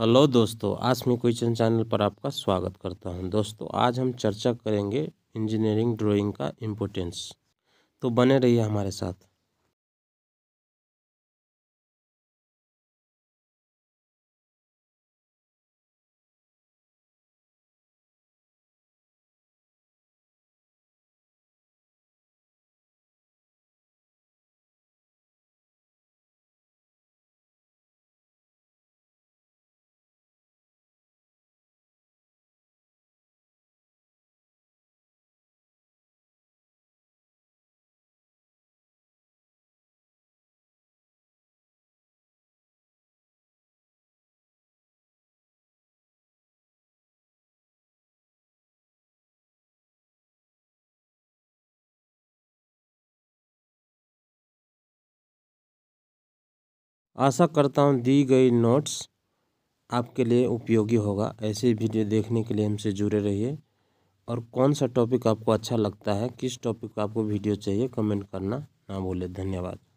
hello दोस्तों आसमी question channel पर आपका स्वागत करता हूं दोस्तों आज हम चर्चा करेंगे इंजीनियरिंग ड्राइंग का इम्पोर्टेंस तो बने रहिए हमारे साथ आशा करता हूँ दी गई नोट्स आपके लिए उपयोगी होगा ऐसे वीडियो देखने के लिए हमसे जुड़े रहिए और कौन सा टॉपिक आपको अच्छा लगता है किस टॉपिक का आपको वीडियो चाहिए कमेंट करना ना भूलें धन्यवाद